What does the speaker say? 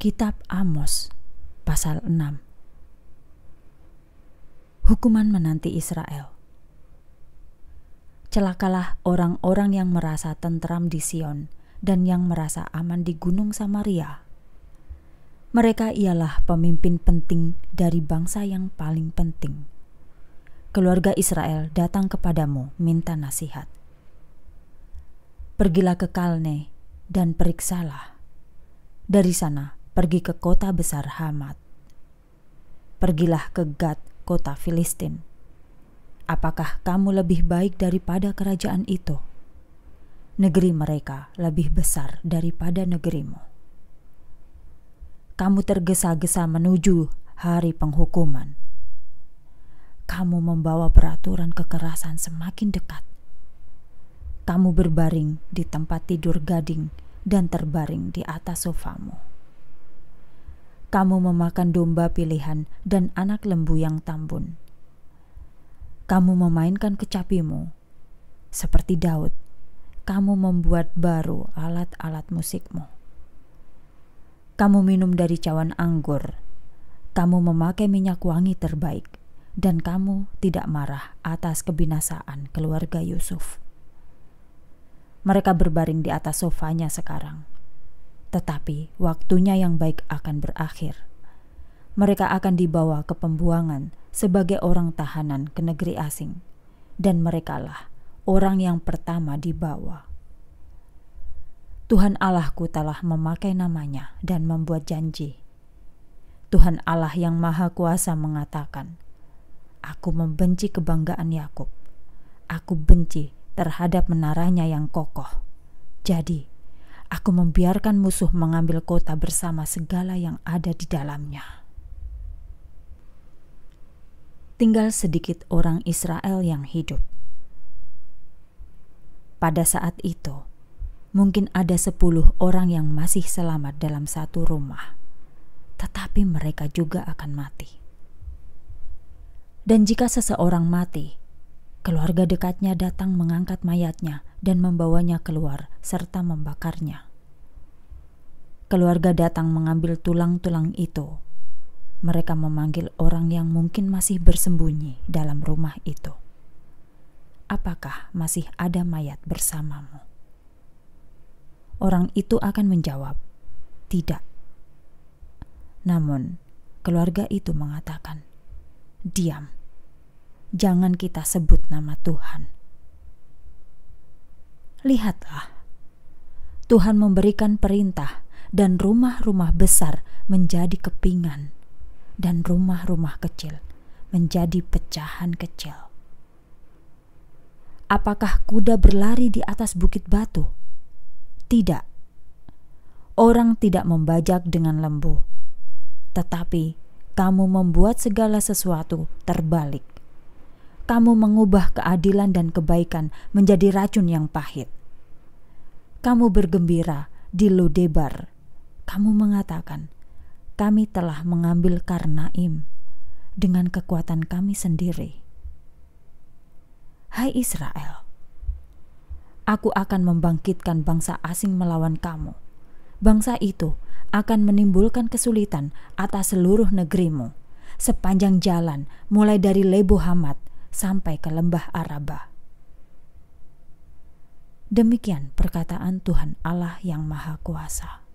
Kitab Amos pasal 6 Hukuman menanti Israel Celakalah orang-orang yang merasa tentram di Sion dan yang merasa aman di gunung Samaria. Mereka ialah pemimpin penting dari bangsa yang paling penting. Keluarga Israel datang kepadamu minta nasihat. Pergilah ke Kalne dan periksalah. Dari sana pergi ke kota besar Hamat. Pergilah ke Gad, kota Filistin. Apakah kamu lebih baik daripada kerajaan itu? Negeri mereka lebih besar daripada negerimu. Kamu tergesa-gesa menuju hari penghukuman. Kamu membawa peraturan kekerasan semakin dekat. Kamu berbaring di tempat tidur gading dan terbaring di atas sofamu. Kamu memakan domba pilihan dan anak lembu yang tambun. Kamu memainkan kecapimu seperti Daud. Kamu membuat baru alat-alat musikmu. Kamu minum dari cawan anggur. Kamu memakai minyak wangi terbaik dan kamu tidak marah atas kebinasaan keluarga Yusuf. Mereka berbaring di atas sofanya sekarang tetapi waktunya yang baik akan berakhir. Mereka akan dibawa ke pembuangan sebagai orang tahanan ke negeri asing, dan merekalah orang yang pertama dibawa. Tuhan Allahku telah memakai namanya dan membuat janji. Tuhan Allah yang Maha Kuasa mengatakan, "Aku membenci kebanggaan Yakub. Aku benci terhadap menaranya yang kokoh." Jadi, Aku membiarkan musuh mengambil kota bersama segala yang ada di dalamnya. Tinggal sedikit orang Israel yang hidup. Pada saat itu, mungkin ada sepuluh orang yang masih selamat dalam satu rumah, tetapi mereka juga akan mati. Dan jika seseorang mati, keluarga dekatnya datang mengangkat mayatnya dan membawanya keluar serta membakarnya keluarga datang mengambil tulang-tulang itu. Mereka memanggil orang yang mungkin masih bersembunyi dalam rumah itu. Apakah masih ada mayat bersamamu? Orang itu akan menjawab, "Tidak." Namun, keluarga itu mengatakan, "Diam, jangan kita sebut nama Tuhan." Lihatlah, Tuhan memberikan perintah dan rumah-rumah besar menjadi kepingan, dan rumah-rumah kecil menjadi pecahan kecil. Apakah kuda berlari di atas bukit batu? Tidak. Orang tidak membajak dengan lembu, tetapi kamu membuat segala sesuatu terbalik. Kamu mengubah keadilan dan kebaikan menjadi racun yang pahit kamu bergembira di Lodebar kamu mengatakan, "Kami telah mengambil Karnaim dengan kekuatan kami sendiri." Hai Israel, aku akan membangkitkan bangsa asing melawan kamu. Bangsa itu akan menimbulkan kesulitan atas seluruh negerimu sepanjang jalan mulai dari Lebo Hamad sampai ke lembah Araba. Demikian perkataan Tuhan Allah yang Maha Kuasa.